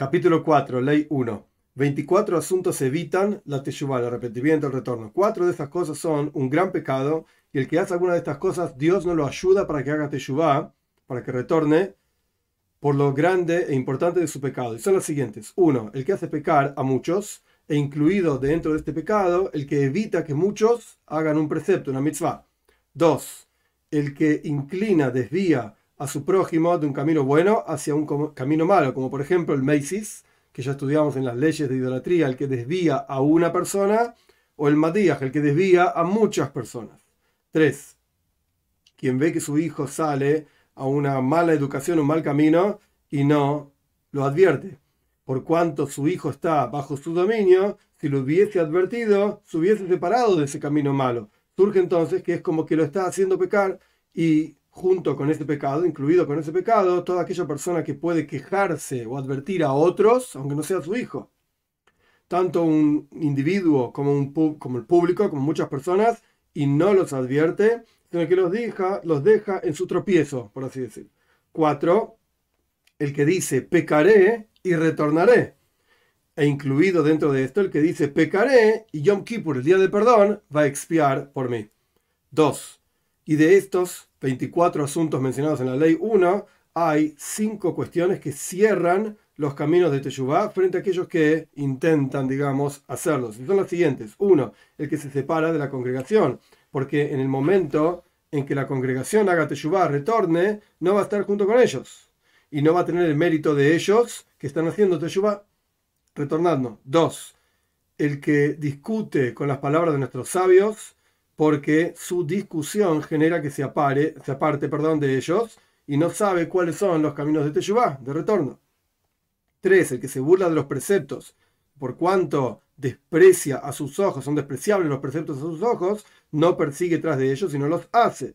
Capítulo 4, Ley 1. 24 asuntos evitan la teshuvah, el arrepentimiento, el retorno. Cuatro de estas cosas son un gran pecado y el que hace alguna de estas cosas, Dios no lo ayuda para que haga teshuvah, para que retorne por lo grande e importante de su pecado. Y son las siguientes. 1. El que hace pecar a muchos e incluido dentro de este pecado, el que evita que muchos hagan un precepto, una mitzvah. 2. El que inclina, desvía a su prójimo de un camino bueno hacia un camino malo, como por ejemplo el Macy's, que ya estudiamos en las leyes de idolatría, el que desvía a una persona, o el Matías, el que desvía a muchas personas. 3. Quien ve que su hijo sale a una mala educación, un mal camino, y no lo advierte. Por cuanto su hijo está bajo su dominio, si lo hubiese advertido, se hubiese separado de ese camino malo. Surge entonces que es como que lo está haciendo pecar y junto con este pecado, incluido con ese pecado, toda aquella persona que puede quejarse o advertir a otros, aunque no sea su hijo. Tanto un individuo como, un como el público, como muchas personas, y no los advierte, sino que los deja, los deja en su tropiezo, por así decir. Cuatro, El que dice, pecaré y retornaré. E incluido dentro de esto, el que dice, pecaré y Yom Kippur, el día de perdón, va a expiar por mí. Dos, Y de estos 24 asuntos mencionados en la ley 1, hay 5 cuestiones que cierran los caminos de Teshuvah frente a aquellos que intentan, digamos, hacerlos. Y Son las siguientes. Uno, el que se separa de la congregación, porque en el momento en que la congregación haga Teshuvah, retorne, no va a estar junto con ellos y no va a tener el mérito de ellos que están haciendo Teshuvah retornando. Dos, el que discute con las palabras de nuestros sabios porque su discusión genera que se, apare, se aparte perdón, de ellos y no sabe cuáles son los caminos de Teshuvah, de retorno. 3. El que se burla de los preceptos, por cuanto desprecia a sus ojos, son despreciables los preceptos a sus ojos, no persigue tras de ellos, no los hace.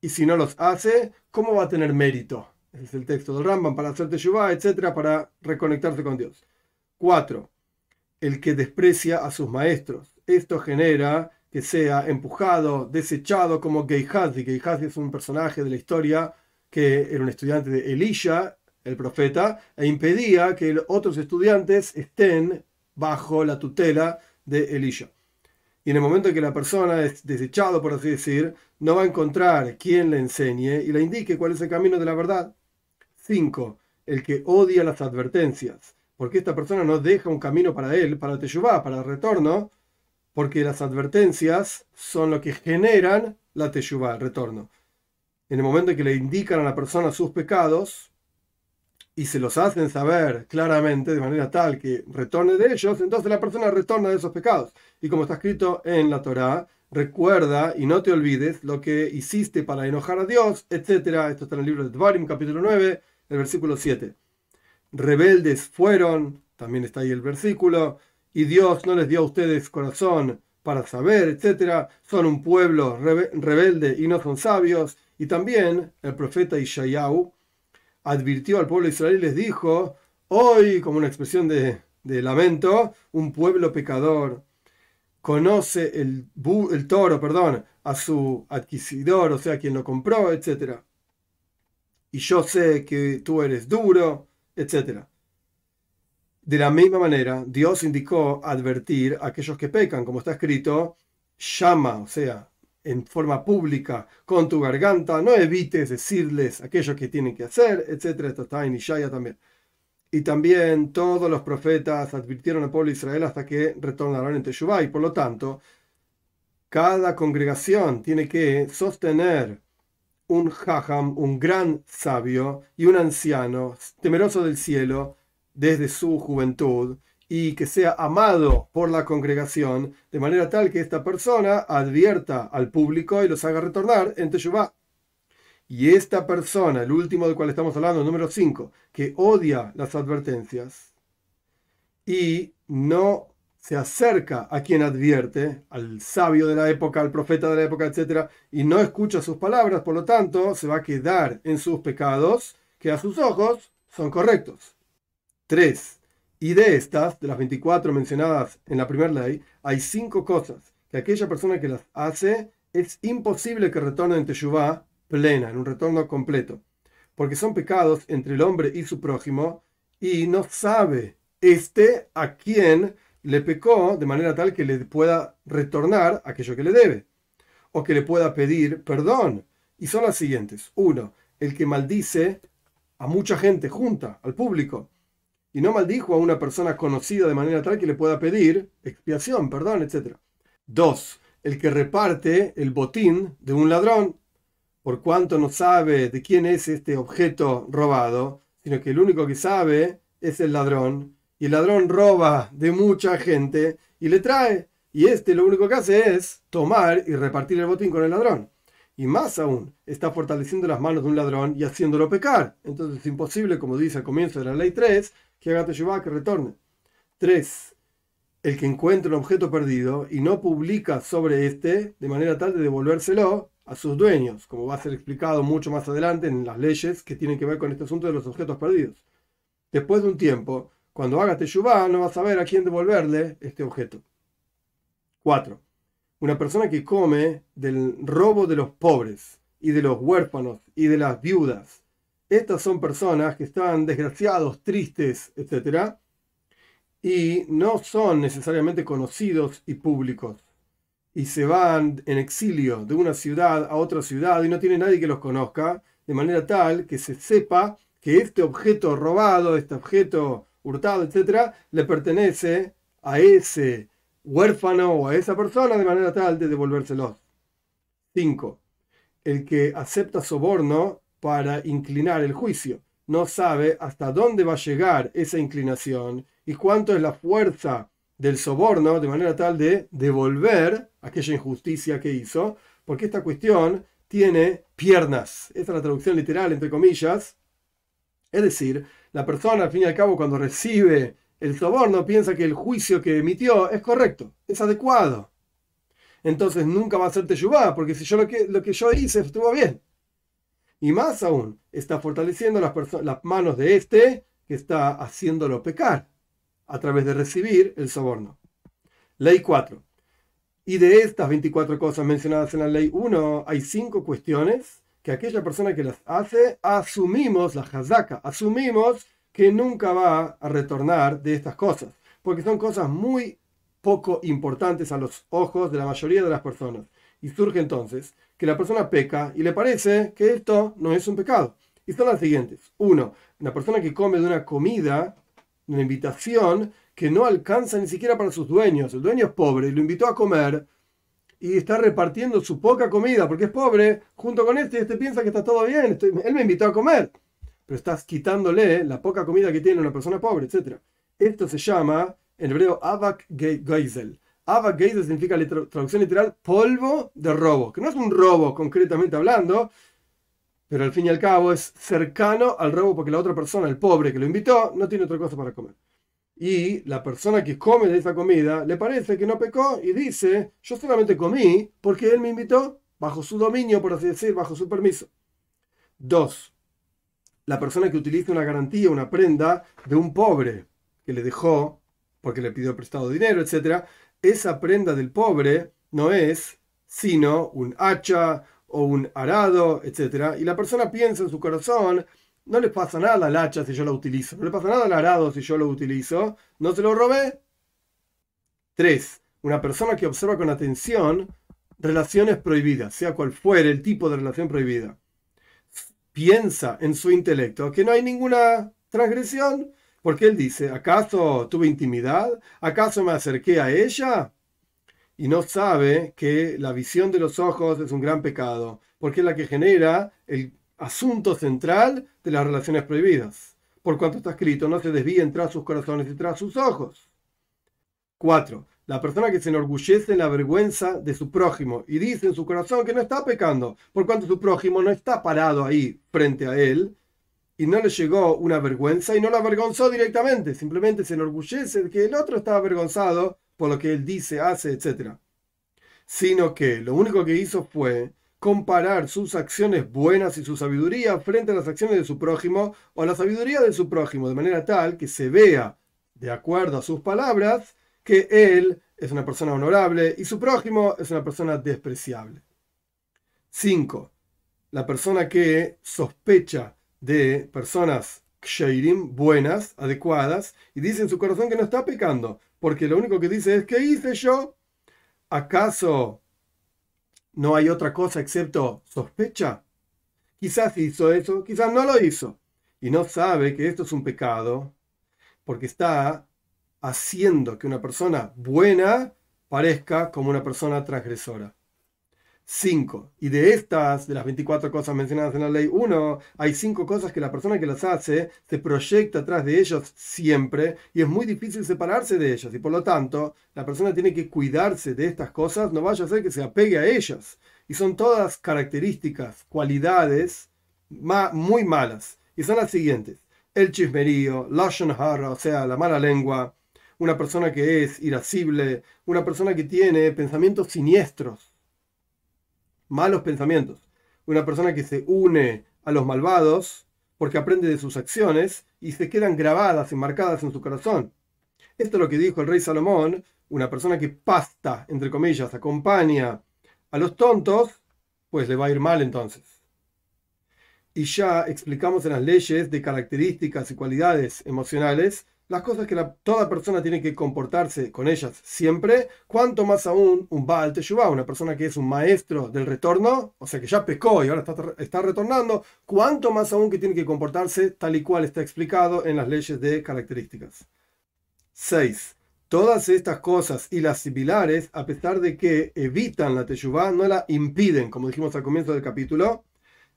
Y si no los hace, ¿cómo va a tener mérito? es el texto de ramban para hacer Teshuvah, etcétera, para reconectarse con Dios. 4. El que desprecia a sus maestros. Esto genera que sea empujado, desechado como Geihazi. Geihazi es un personaje de la historia que era un estudiante de Elisha, el profeta, e impedía que otros estudiantes estén bajo la tutela de Elisha. Y en el momento en que la persona es desechado, por así decir, no va a encontrar quien le enseñe y le indique cuál es el camino de la verdad. 5. El que odia las advertencias, porque esta persona no deja un camino para él, para Teshuvah, para el retorno, porque las advertencias son lo que generan la teshuvah, el retorno. En el momento en que le indican a la persona sus pecados y se los hacen saber claramente de manera tal que retorne de ellos, entonces la persona retorna de esos pecados. Y como está escrito en la Torá, recuerda y no te olvides lo que hiciste para enojar a Dios, etc. Esto está en el libro de Dvarim, capítulo 9, el versículo 7. Rebeldes fueron, también está ahí el versículo y Dios no les dio a ustedes corazón para saber, etc. Son un pueblo rebelde y no son sabios. Y también el profeta Ishayahu advirtió al pueblo israelí y les dijo, hoy, como una expresión de, lamento, un pueblo pecador conoce el, el toro, perdón, a su adquisidor, o sea, quien lo compró, etc. Y yo sé que tú eres duro, etcétera. De la misma manera, Dios indicó advertir a aquellos que pecan, como está escrito, llama, o sea, en forma pública con tu garganta, no evites decirles aquellos que tienen que hacer, etc. está en también. Y también todos los profetas advirtieron al pueblo de Israel hasta que retornaron en Teshuvah. Y por lo tanto, cada congregación tiene que sostener un jajam, un gran sabio y un anciano temeroso del cielo desde su juventud y que sea amado por la congregación, de manera tal que esta persona advierta al público y los haga retornar en Teshuvah. Y esta persona, el último del cual estamos hablando, número 5, que odia las advertencias y no se acerca a quien advierte, al sabio de la época, al profeta de la época, etc., y no escucha sus palabras, por lo tanto, se va a quedar en sus pecados que a sus ojos son correctos tres. Y de estas, de las 24 mencionadas en la primera ley, hay cinco cosas que aquella persona que las hace es imposible que retorne en Teshuvah plena, en un retorno completo, porque son pecados entre el hombre y su prójimo y no sabe este a quién le pecó de manera tal que le pueda retornar aquello que le debe o que le pueda pedir perdón. Y son las siguientes. Uno, el que maldice a mucha gente junta, al público y no maldijo a una persona conocida de manera tal que le pueda pedir expiación, perdón, etc. Dos, El que reparte el botín de un ladrón, por cuanto no sabe de quién es este objeto robado, sino que el único que sabe es el ladrón, y el ladrón roba de mucha gente y le trae, y este lo único que hace es tomar y repartir el botín con el ladrón. Y más aún, está fortaleciendo las manos de un ladrón y haciéndolo pecar. Entonces es imposible, como dice al comienzo de la ley 3, que haga Teshuvah, que retorne. 3. El que encuentre un objeto perdido y no publica sobre este de manera tal de devolvérselo a sus dueños, como va a ser explicado mucho más adelante en las leyes que tienen que ver con este asunto de los objetos perdidos. Después de un tiempo, cuando haga Teshuvah, no va a saber a quién devolverle este objeto. 4. Una persona que come del robo de los pobres y de los huérfanos y de las viudas estas son personas que están desgraciados, tristes, etc. Y no son necesariamente conocidos y públicos. Y se van en exilio de una ciudad a otra ciudad y no tiene nadie que los conozca, de manera tal que se sepa que este objeto robado, este objeto hurtado, etc., le pertenece a ese huérfano o a esa persona de manera tal de devolvérselos. 5. El que acepta soborno para inclinar el juicio. No sabe hasta dónde va a llegar esa inclinación y cuánto es la fuerza del soborno de manera tal de devolver aquella injusticia que hizo, porque esta cuestión tiene piernas. Esta es la traducción literal, entre comillas. Es decir, la persona al fin y al cabo cuando recibe el soborno piensa que el juicio que emitió es correcto, es adecuado. Entonces nunca va a ser teyubá, porque si yo lo que yo hice estuvo bien. Y más aún, está fortaleciendo las, manos de este que está haciéndolo pecar a través de recibir el soborno. Ley 4. Y de estas 24 cosas mencionadas en la ley 1, hay 5 cuestiones que aquella persona que las hace, asumimos la jazaca, asumimos que nunca va a retornar de estas cosas, porque son cosas muy poco importantes a los ojos de la mayoría de las personas. Y surge entonces que la persona peca y le parece que esto no es un pecado. Y son las siguientes. Uno, una persona que come de una comida, de una invitación, que no alcanza ni siquiera para sus dueños. El dueño es pobre y lo invitó a comer y está repartiendo su poca comida porque es pobre, junto con este, este piensa que está todo bien, él me invitó a comer, pero estás quitándole la poca comida que tiene una persona pobre, etc. Esto se llama en hebreo Avak Geisel. Ava Gate significa traducción literal polvo de robo, que no es un robo concretamente hablando, pero al fin y al cabo es cercano al robo porque la otra persona, el pobre que lo invitó, no tiene otra cosa para comer. Y la persona que come de esa comida le parece que no pecó y dice, yo solamente comí porque él me invitó bajo su dominio, por así decir, bajo su permiso. Dos. La persona que utiliza una garantía, una prenda de un pobre que le dejó porque le pidió prestado dinero, etcétera, esa prenda del pobre no es sino un hacha o un arado, etcétera, Y la persona piensa en su corazón, no le pasa nada al hacha si yo lo utilizo, no le pasa nada al arado si yo lo utilizo, no se lo robé. 3. Una persona que observa con atención relaciones prohibidas, sea cual fuere el tipo de relación prohibida, piensa en su intelecto que no hay ninguna transgresión, porque él dice, ¿acaso tuve intimidad? ¿Acaso me acerqué a ella? Y no sabe que la visión de los ojos es un gran pecado, porque es la que genera el asunto central de las relaciones prohibidas. Por cuanto está escrito, no se desvíen tras sus corazones y tras sus ojos. 4. La persona que se enorgullece en la vergüenza de su prójimo y dice en su corazón que no está pecando, por cuanto su prójimo no está parado ahí frente a él, y no le llegó una vergüenza y no la avergonzó directamente, simplemente se enorgullece de que el otro está avergonzado por lo que él dice, hace, etc. Sino que lo único que hizo fue comparar sus acciones buenas y su sabiduría frente a las acciones de su prójimo o a la sabiduría de su prójimo, de manera tal que se vea, de acuerdo a sus palabras, que él es una persona honorable y su prójimo es una persona despreciable. 5. La persona que sospecha de personas kshirim, buenas, adecuadas, y dice en su corazón que no está pecando, porque lo único que dice es, ¿qué hice yo? ¿Acaso no hay otra cosa excepto sospecha? Quizás hizo eso, quizás no lo hizo, y no sabe que esto es un pecado, porque está haciendo que una persona buena parezca como una persona transgresora. 5. Y de estas, de las 24 cosas mencionadas en la ley 1, hay 5 cosas que la persona que las hace se proyecta atrás de ellas siempre y es muy difícil separarse de ellas. Y por lo tanto, la persona tiene que cuidarse de estas cosas, no vaya a ser que se apegue a ellas. Y son todas características, cualidades muy malas. Y son las siguientes. El chismerío, la o sea, la mala lengua, una persona que es irascible, una persona que tiene pensamientos siniestros, malos pensamientos. Una persona que se une a los malvados porque aprende de sus acciones y se quedan grabadas y marcadas en su corazón. Esto es lo que dijo el rey Salomón, una persona que pasta, entre comillas, acompaña a los tontos, pues le va a ir mal entonces. Y ya explicamos en las leyes de características y cualidades emocionales las cosas que toda persona tiene que comportarse con ellas siempre, cuanto más aún un Baal Teshuvah, una persona que es un maestro del retorno, o sea que ya pecó y ahora está, retornando, cuanto más aún que tiene que comportarse tal y cual está explicado en las leyes de características. 6. Todas estas cosas y las similares, a pesar de que evitan la Teshuvah, no la impiden, como dijimos al comienzo del capítulo,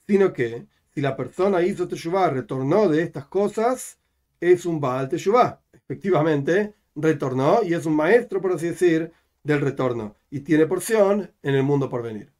sino que si la persona hizo Teshuvah, retornó de estas cosas, es un Baal Teshuvah. Efectivamente, retornó y es un maestro, por así decir, del retorno y tiene porción en el mundo por venir.